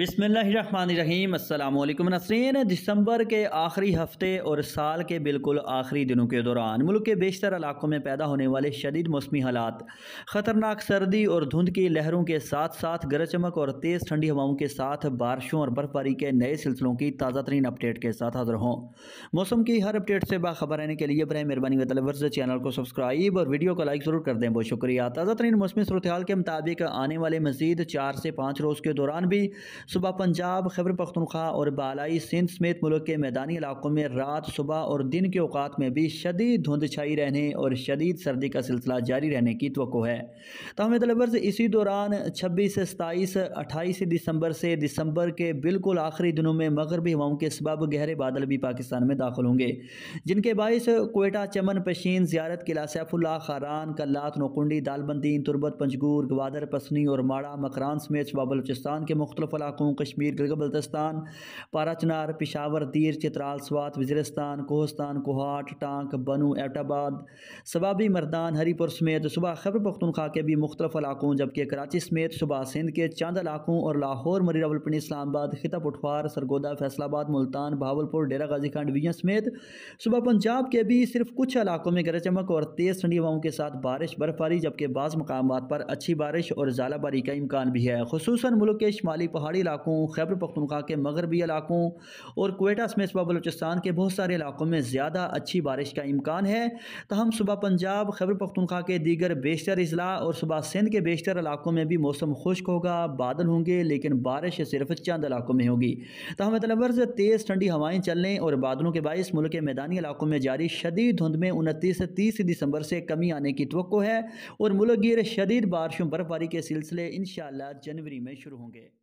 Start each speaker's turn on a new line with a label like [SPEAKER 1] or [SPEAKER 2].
[SPEAKER 1] बिसमीम अल्लाम नसरीन दिसंबर के आखिरी हफ्ते और साल के बिल्कुल आखिरी दिनों के दौरान मुल्क के बेशतर इलाकों में पैदा होने वाले शदीद मौसमी हालात ख़तरनाक सर्दी और धुंध की लहरों के साथ साथ गरज चमक और तेज़ ठंडी हवाओं के साथ बारिशों और बर्फबारी के नए सिलसिलों की ताज़ा तरीन अपडेट के साथ हाजिर हों मौसम की हर अपडेट से बाखबर रहने के लिए बर मेहरबानी वर्ज चैनल को सब्सक्राइब और वीडियो को लाइक ज़रूर कर दें बहुत शुक्रिया ताज़ा तरीन मौसमी सूरत के मुताबिक आने वाले मजीद चार से पाँच रोज़ के दौरान भी सुबह पंजाब खैबर पख्तनख्वा और बालाई सिंध समेत मुल्क के मैदानी इलाकों में रात सुबह और दिन के अवकात में भी शदीद धुंध छाई रहने और शदीद सर्दी का सिलसिला जारी रहने की तो है तमाम तलबर्स इसी दौरान छब्बीस से सताईस अट्ठाईस दिसंबर से दिसंबर के बिल्कुल आखिरी दिनों में मगरबी हवाओं के सबब गहरे बादल भी पाकिस्तान में दाखिल होंगे जिनके बायस कोयटा चमन पशीन जियारत किला सैफुल्ला खारान कल्लात नोकुंडी दालबंदीन तुरबत पंजगूर गवादर पसनी और माड़ा मकरान समेत शबा के मुख्तलफ इलाकों कश्मीर गिलगित बल्तिस्तान पारा चनार पिशावर दीर चित्राल स्वात वजरस्तान कोहस्तान कोहाट टांक बनू एटाबाद सबाबी मरदान हरीपुर समेत सुबह खैबर पख्तनखा के भी मुख्तफ इलाकों जबकि कराची समेत सुबह सिंध के चंद इलाकों और लाहौर मरी रावलपिंडी इस्लामाबाद खिता पुठवार सरगोदा फैसलाबाद मुल्तान भावलपुर डेरा गाजी खंड डिवीजन समेत सुबह पंजाब के भी सिर्फ कुछ इलाकों में गरज चमक और तेज़ ठंडी हवाओं के साथ बारिश बर्फबारी जबकि बाज़ मकाम पर अच्छी बारिश और ज़ालाबारी का इम्कान भी है खसूस मुल्क के शुमाली पहाड़ी इलाकों खैबर पख्तनखा के मगरबी इलाकों और कोयटा समेत बलोचिस्तान के बहुत सारे इलाकों में ज़्यादा अच्छी बारिश का इम्कान है तहम सुबह पंजाब खैबर पख्तनखा के दीगर बेशतर अजला और सुबह सिंध के बेशतर इलाकों में भी मौसम खुश्क होगा बादल होंगे लेकिन बारिश सिर्फ चंद इलाकों में होगी तहम तलवर्ज तेज़ ठंडी हवाएँ चलने और बादलों के बायस मुल्क के मैदानी इलाकों में जारी शदीद धुंध में उनतीस से तीस दिसंबर से कमी आने की तो है और मुलगिर शदीद बारिशों बर्फबारी के सिलसिले इन शनवरी में शुरू होंगे